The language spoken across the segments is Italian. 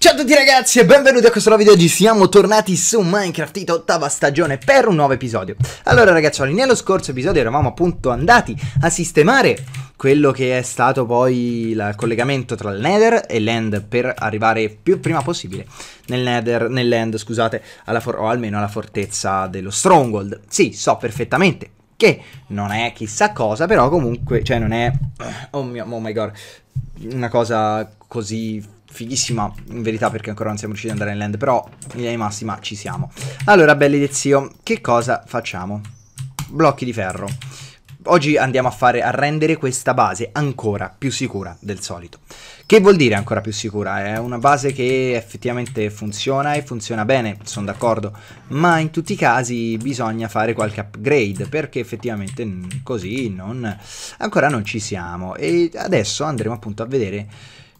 Ciao a tutti ragazzi e benvenuti a questo nuovo video, oggi siamo tornati su Minecraft ottava stagione per un nuovo episodio Allora ragazzuoli, nello scorso episodio eravamo appunto andati a sistemare quello che è stato poi il collegamento tra il Nether e l'End per arrivare più prima possibile nel Nether, nell'End scusate, o almeno alla fortezza dello Stronghold Sì, so perfettamente che non è chissà cosa, però comunque, cioè non è, oh mio, oh my god, una cosa così fighissima in verità perché ancora non siamo riusciti ad andare in land, però in linea di massima ci siamo. Allora, belli di zio, che cosa facciamo? Blocchi di ferro. Oggi andiamo a, fare, a rendere questa base ancora più sicura del solito. Che vuol dire ancora più sicura? È una base che effettivamente funziona e funziona bene, sono d'accordo, ma in tutti i casi bisogna fare qualche upgrade perché effettivamente così non, ancora non ci siamo e adesso andremo appunto a vedere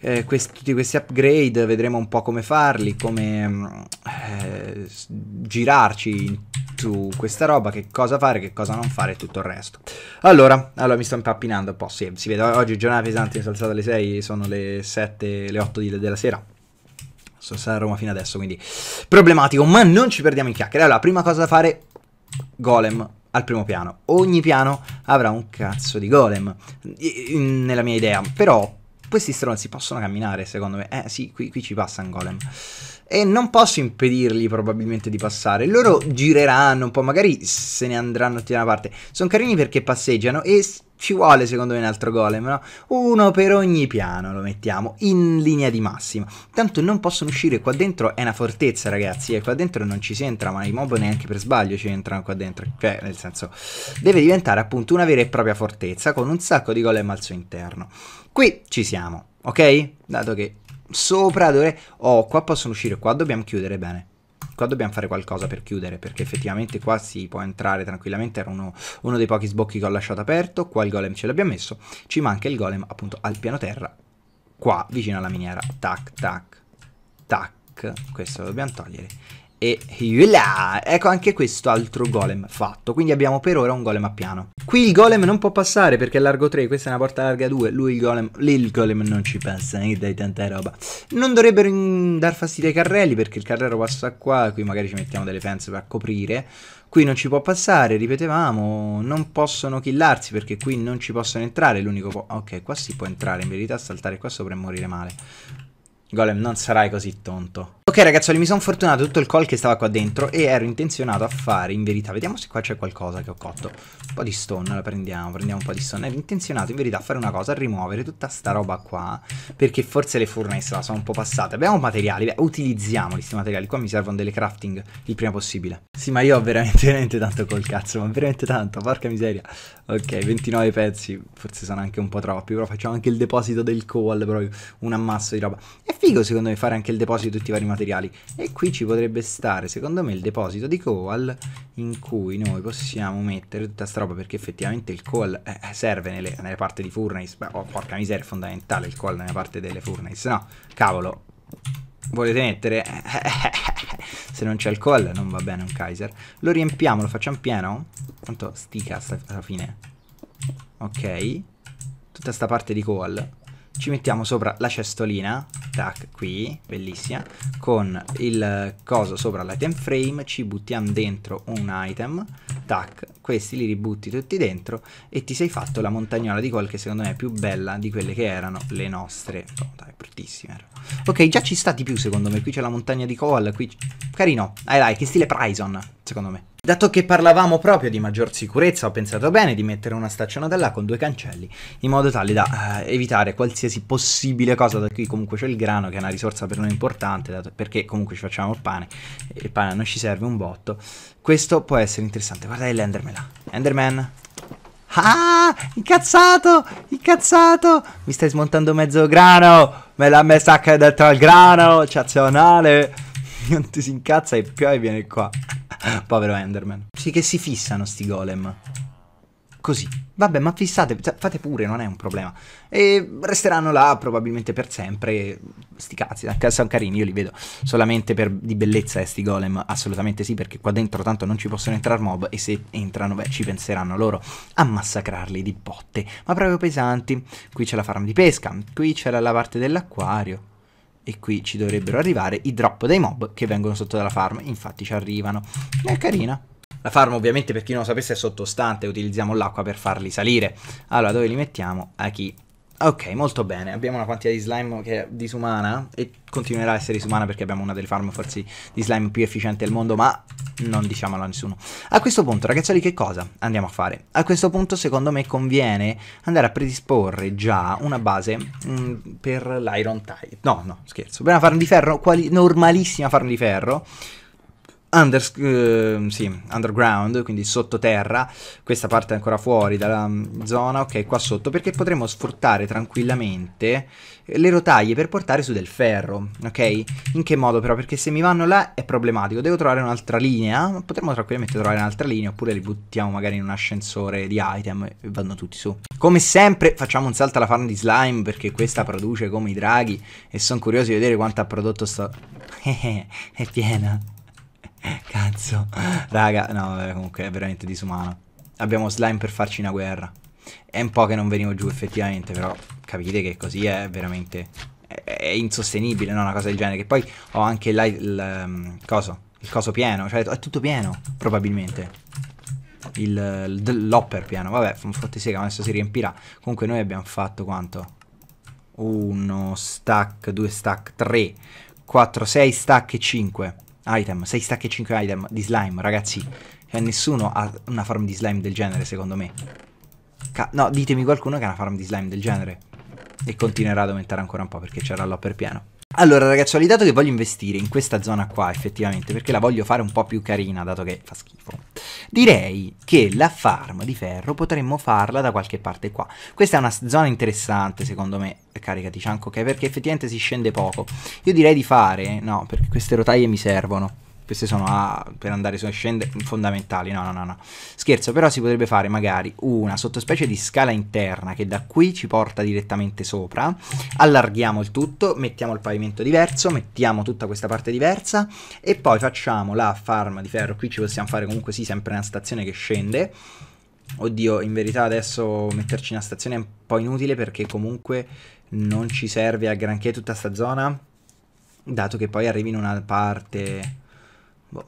eh, questi, tutti questi upgrade, vedremo un po' come farli, come mm, eh, girarci su questa roba, che cosa fare, che cosa non fare e tutto il resto. Allora, allora mi sto impappinando un po', sì, si vede, oggi giornata pesante, sono alzato alle 6, sono le 7, le 8 di, della sera. Sono stato a Roma fino adesso, quindi problematico, ma non ci perdiamo in chiacchiere. Allora, prima cosa da fare, golem al primo piano. Ogni piano avrà un cazzo di golem, nella mia idea, però questi stronzi possono camminare, secondo me. Eh sì, qui, qui ci passa un golem. E non posso impedirgli probabilmente di passare. Loro gireranno un po', magari se ne andranno tutti da una parte. Sono carini perché passeggiano e ci vuole secondo me un altro golem, no? Uno per ogni piano lo mettiamo, in linea di massima. Tanto non possono uscire qua dentro, è una fortezza ragazzi, e eh. qua dentro non ci si entra, ma i mob neanche per sbaglio ci entrano qua dentro. Cioè, nel senso, deve diventare appunto una vera e propria fortezza con un sacco di golem al suo interno. Qui ci siamo, ok? Dato che sopra dovrei... Oh, qua possono uscire, qua dobbiamo chiudere bene. Qua dobbiamo fare qualcosa per chiudere, perché effettivamente qua si può entrare tranquillamente, era uno, uno dei pochi sbocchi che ho lasciato aperto, qua il golem ce l'abbiamo messo, ci manca il golem appunto al piano terra, qua vicino alla miniera, tac, tac, tac, questo lo dobbiamo togliere, e là, ecco anche questo altro golem fatto, quindi abbiamo per ora un golem a piano. Qui il golem non può passare perché è largo 3, questa è una porta larga 2, lui il golem, lì il golem non ci passa, eh, dai tanta roba. Non dovrebbero dar fastidio ai carrelli perché il carrello passa qua, qui magari ci mettiamo delle fence per coprire. Qui non ci può passare, ripetevamo, non possono killarsi perché qui non ci possono entrare, l'unico po Ok, qua si può entrare, in verità saltare qua sopra e morire male. Golem, non sarai così tonto. Ok ragazzi, mi sono fortunato tutto il call che stava qua dentro e ero intenzionato a fare, in verità, vediamo se qua c'è qualcosa che ho cotto. Un po' di stone, la prendiamo, prendiamo un po' di stone. Ero intenzionato in verità a fare una cosa, a rimuovere tutta sta roba qua, perché forse le furnace la sono un po' passate. Abbiamo materiali, beh, utilizziamoli questi materiali, qua mi servono delle crafting il prima possibile. Sì, ma io ho veramente, veramente tanto col cazzo, ma veramente tanto, porca miseria. Ok, 29 pezzi, forse sono anche un po' troppi, però facciamo anche il deposito del call, proprio un ammasso di roba. È figo secondo me fare anche il deposito di tutti i vari materiali. E qui ci potrebbe stare, secondo me, il deposito di coal in cui noi possiamo mettere tutta sta roba, perché effettivamente il coal eh, eh, serve nelle, nelle parti di furnace. Beh, oh, porca miseria, è fondamentale il coal nella parte delle furnace. No, cavolo, volete mettere? Eh, eh se non c'è alcol non va bene un Kaiser. Lo riempiamo, lo facciamo pieno. Tanto stica alla fine. Ok. Tutta sta parte di call. Ci mettiamo sopra la cestolina, tac, qui, bellissima, con il coso sopra l'item frame, ci buttiamo dentro un item, tac, questi li ributti tutti dentro e ti sei fatto la montagnola di gol che secondo me è più bella di quelle che erano le nostre. No, oh, dai, bruttissime. Ok, già ci sta di più secondo me, qui c'è la montagna di gol, qui carino. Dai, dai, che stile Prison, secondo me. Dato che parlavamo proprio di maggior sicurezza, ho pensato bene di mettere una là con due cancelli, in modo tale da eh, evitare qualsiasi possibile cosa, da qui comunque c'è il grano che è una risorsa per noi importante, dato, perché comunque ci facciamo il pane, e il pane non ci serve un botto. Questo può essere interessante, guardate l'Enderman là, Enderman... Ah, incazzato, incazzato, mi stai smontando mezzo grano, me l'ha messa anche dentro al grano, eccezionale, non ti si incazza e poi viene qua. Povero Enderman. Sì che si fissano sti golem. Così. Vabbè, ma fissate, cioè, fate pure, non è un problema. E resteranno là probabilmente per sempre. Sti cazzi, sono carini, io li vedo solamente per di bellezza eh, sti golem, assolutamente sì, perché qua dentro tanto non ci possono entrare mob e se entrano, beh, ci penseranno loro a massacrarli di botte, ma proprio pesanti. Qui c'è la farm di pesca, qui c'è la parte dell'acquario e qui ci dovrebbero arrivare i drop dei mob che vengono sotto dalla farm, infatti ci arrivano. È carina. La farm ovviamente per chi non lo sapesse è sottostante, utilizziamo l'acqua per farli salire. Allora dove li mettiamo? A chi? Ok, molto bene. Abbiamo una quantità di slime che è disumana e continuerà a essere disumana perché abbiamo una delle farm forse di slime più efficiente al mondo, ma non diciamolo a nessuno. A questo punto, ragazzi, che cosa andiamo a fare? A questo punto, secondo me, conviene andare a predisporre già una base mh, mm, per l'iron type. No, no, scherzo. Per una farm di ferro, normalissima farm di ferro Under, uh, sì, underground, quindi sottoterra, questa parte è ancora fuori dalla mm, zona, ok, qua sotto, perché potremo sfruttare tranquillamente le rotaie per portare su del ferro, ok? In che modo però? Perché se mi vanno là è problematico, devo trovare un'altra linea, potremmo tranquillamente trovare un'altra linea, oppure li buttiamo magari in un ascensore di item e vanno tutti su. Come sempre facciamo un salto alla farm di slime, perché questa produce come i draghi, e sono curioso di vedere quanto ha prodotto sto... è piena cazzo. Raga, no, comunque è veramente disumano. Abbiamo slime per farci una guerra. È un po' che non venivo giù effettivamente, però capite che così è veramente... È, è insostenibile, no? Una cosa del genere. Che poi ho anche là il... Um, coso? Il coso pieno, cioè è tutto pieno, probabilmente. Il, l'hopper pieno, vabbè, fotti sega, adesso si riempirà. Comunque noi abbiamo fatto quanto? Uno stack, due stack, tre, quattro, sei stack e cinque item, 6 stack e 5 item di slime, ragazzi. Cioè, nessuno ha una farm di slime del genere, secondo me. Ca no, ditemi qualcuno che ha una farm di slime del genere. E continuerà ad aumentare ancora un po' perché c'era l'upper pieno. Allora ragazzi ho l'idea che voglio investire in questa zona qua effettivamente perché la voglio fare un po' più carina dato che fa schifo. Direi che la farm di ferro potremmo farla da qualche parte qua. Questa è una zona interessante secondo me, carica di Cianco, ok? Perché effettivamente si scende poco. Io direi di fare, no perché queste rotaie mi servono. Queste sono a, per andare su e scendere fondamentali. No, no, no, no. Scherzo, però si potrebbe fare magari una sottospecie di scala interna che da qui ci porta direttamente sopra. Allarghiamo il tutto, mettiamo il pavimento diverso, mettiamo tutta questa parte diversa e poi facciamo la farm di ferro. Qui ci possiamo fare comunque sì, sempre una stazione che scende. Oddio, in verità adesso metterci una stazione è un po' inutile perché comunque non ci serve a granché tutta sta zona, dato che poi arrivi in una parte boh,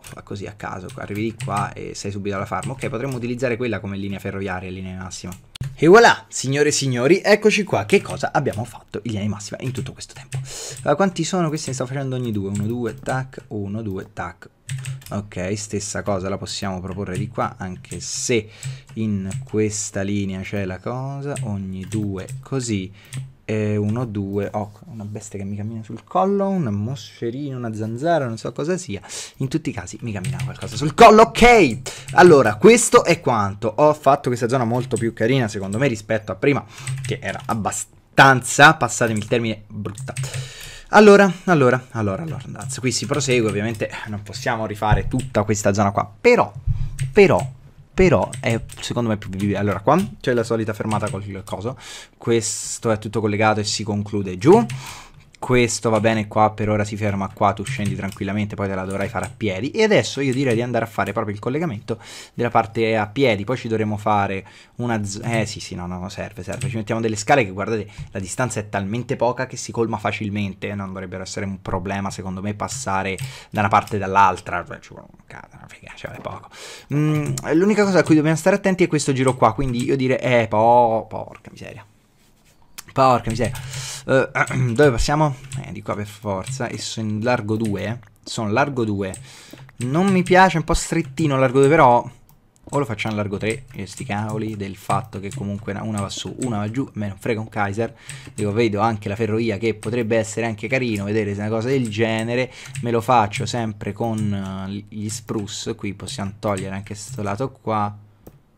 fa così a caso, arrivi di qua e sei subito alla farm. Ok, potremmo utilizzare quella come linea ferroviaria, linea massima. E voilà, signore e signori, eccoci qua. Che cosa abbiamo fatto in linea massima in tutto questo tempo? Allora, quanti sono? Questi ne sto facendo ogni due. Uno, due, tac, uno, due, tac. Ok, stessa cosa, la possiamo proporre di qua, anche se in questa linea c'è la cosa, ogni due così e uno, due, oh, una bestia che mi cammina sul collo, un moscerino, una zanzara, non so cosa sia. In tutti i casi mi cammina qualcosa sul collo, ok! Allora, questo è quanto. Ho fatto questa zona molto più carina, secondo me, rispetto a prima, che era abbastanza, passatemi il termine, brutta. Allora, allora, allora, allora, andazzo. Qui si prosegue, ovviamente non possiamo rifare tutta questa zona qua, però, però, però è secondo me più vivibile. Allora qua c'è la solita fermata col coso, questo è tutto collegato e si conclude giù questo va bene qua per ora si ferma qua tu scendi tranquillamente poi te la dovrai fare a piedi e adesso io direi di andare a fare proprio il collegamento della parte a piedi poi ci dovremo fare una eh sì sì no no serve serve ci mettiamo delle scale che guardate la distanza è talmente poca che si colma facilmente eh, non dovrebbero essere un problema secondo me passare da una parte e dall'altra cioè, ci una figa poco mm, l'unica cosa a cui dobbiamo stare attenti è questo giro qua quindi io direi eh po porca miseria porca miseria Uh, dove passiamo? Eh, di qua per forza. E sono in largo 2. Eh. Sono largo 2. Non mi piace, è un po' strettino largo 2, però... O lo facciamo a largo 3, e sti cavoli, del fatto che comunque una va su, una va giù, me non frega un Kaiser. Dico, vedo anche la ferrovia che potrebbe essere anche carino, vedere se una cosa del genere. Me lo faccio sempre con eh, gli spruce, qui possiamo togliere anche questo lato qua.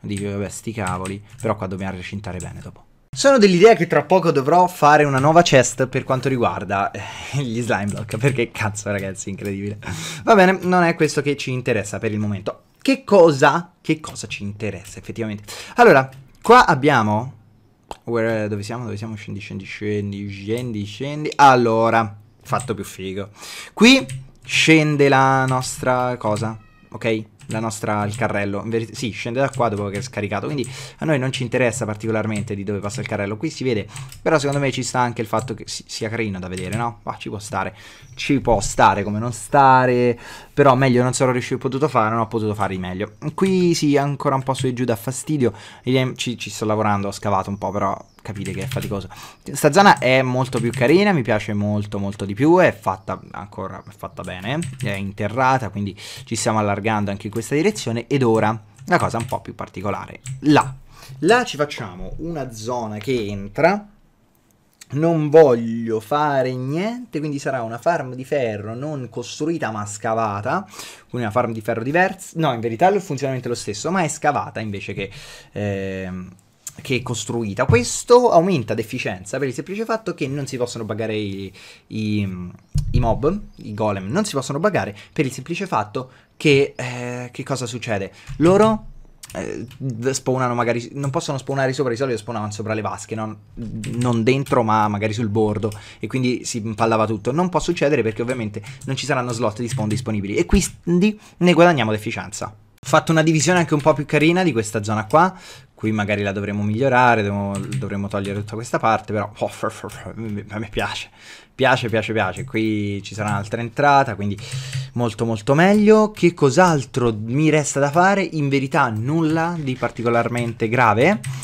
Dico, vabbè, sti cavoli, però qua dobbiamo recintare bene dopo. Sono dell'idea che tra poco dovrò fare una nuova chest per quanto riguarda eh, gli slime block, perché cazzo ragazzi, incredibile. Va bene, non è questo che ci interessa per il momento. Che cosa, che cosa ci interessa effettivamente? Allora, qua abbiamo... Where, dove siamo? Dove siamo? Scendi, scendi, scendi, scendi, scendi. Allora, fatto più figo. Qui scende la nostra cosa, ok? la nostra, il carrello. Ver- sì, scende da qua dopo che è scaricato. Quindi a noi non ci interessa particolarmente di dove passa il carrello. Qui si vede. Però secondo me ci sta anche il fatto che si- sia carino da vedere, no? Ma ci può stare. Ci può stare come non stare. Però meglio non sono riuscito potuto fare, non ho potuto fare di meglio. Qui sì, ancora un po' su e giù da fastidio. Ehm, ci, ci sto lavorando, ho scavato un po', però capite che è faticoso. Sta zona è molto più carina, mi piace molto molto di più, è fatta ancora è fatta bene, è interrata, quindi ci stiamo allargando anche in questa direzione ed ora la cosa un po' più particolare. Là. Là ci facciamo una zona che entra non voglio fare niente, quindi sarà una farm di ferro non costruita ma scavata, quindi una farm di ferro diversa, no in verità il funzionamento è lo stesso, ma è scavata invece che... Eh, che è costruita. Questo aumenta d'efficienza per il semplice fatto che non si possono buggare i, i, i mob, i golem, non si possono buggare per il semplice fatto che, eh, che cosa succede? Loro eh, spawnano magari, non possono spawnare sopra, di solito spawnavano sopra le vasche, non, non dentro ma magari sul bordo e quindi si impallava tutto. Non può succedere perché ovviamente non ci saranno slot di spawn disponibili e quindi ne guadagniamo d'efficienza fatto una divisione anche un po' più carina di questa zona qua. Qui magari la dovremmo migliorare, dovremmo, dovremo togliere tutta questa parte, però oh, fr, fr, fr, mi, me piace, piace, piace, piace. Qui ci sarà un'altra entrata, quindi molto molto meglio. Che cos'altro mi resta da fare? In verità nulla di particolarmente grave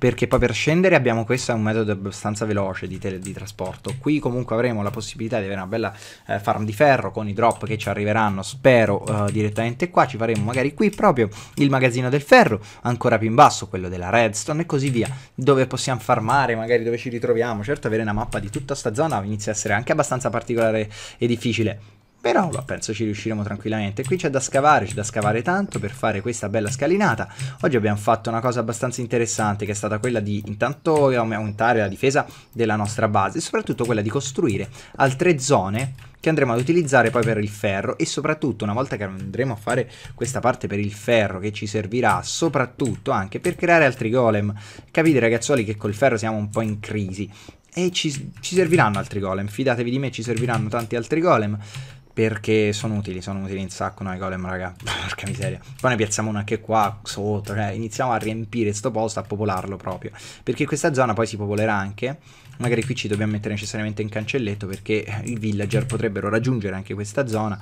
perché poi per scendere abbiamo questo è un metodo abbastanza veloce di, di trasporto qui comunque avremo la possibilità di avere una bella eh, farm di ferro con i drop che ci arriveranno spero eh, direttamente qua ci faremo magari qui proprio il magazzino del ferro ancora più in basso quello della redstone e così via dove possiamo farmare magari dove ci ritroviamo certo avere una mappa di tutta sta zona inizia a essere anche abbastanza particolare e difficile però va, penso ci riusciremo tranquillamente. Qui c'è da scavare, c'è da scavare tanto per fare questa bella scalinata. Oggi abbiamo fatto una cosa abbastanza interessante che è stata quella di intanto aumentare la difesa della nostra base e soprattutto quella di costruire altre zone che andremo ad utilizzare poi per il ferro e soprattutto una volta che andremo a fare questa parte per il ferro che ci servirà soprattutto anche per creare altri golem. Capite ragazzuoli che col ferro siamo un po' in crisi e ci, ci serviranno altri golem, fidatevi di me ci serviranno tanti altri golem perché sono utili, sono utili un sacco noi golem raga, porca miseria. Poi ne piazziamo una anche qua sotto, cioè iniziamo a riempire sto posto, a popolarlo proprio, perché questa zona poi si popolerà anche magari qui ci dobbiamo mettere necessariamente in cancelletto perché i villager potrebbero raggiungere anche questa zona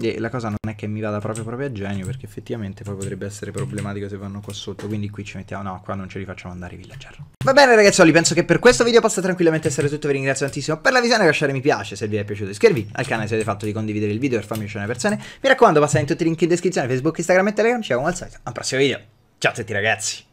e la cosa non è che mi vada proprio proprio a genio perché effettivamente poi potrebbe essere problematico se vanno qua sotto quindi qui ci mettiamo no qua non ce li facciamo andare i villager va bene ragazzoli penso che per questo video possa tranquillamente essere tutto vi ringrazio tantissimo per la visione lasciare mi piace se vi è piaciuto iscrivervi al canale se avete fatto di condividere il video e farmi piacere alle persone mi raccomando passate in tutti i link in descrizione facebook instagram e telegram ci vediamo al solito al prossimo video ciao a tutti ragazzi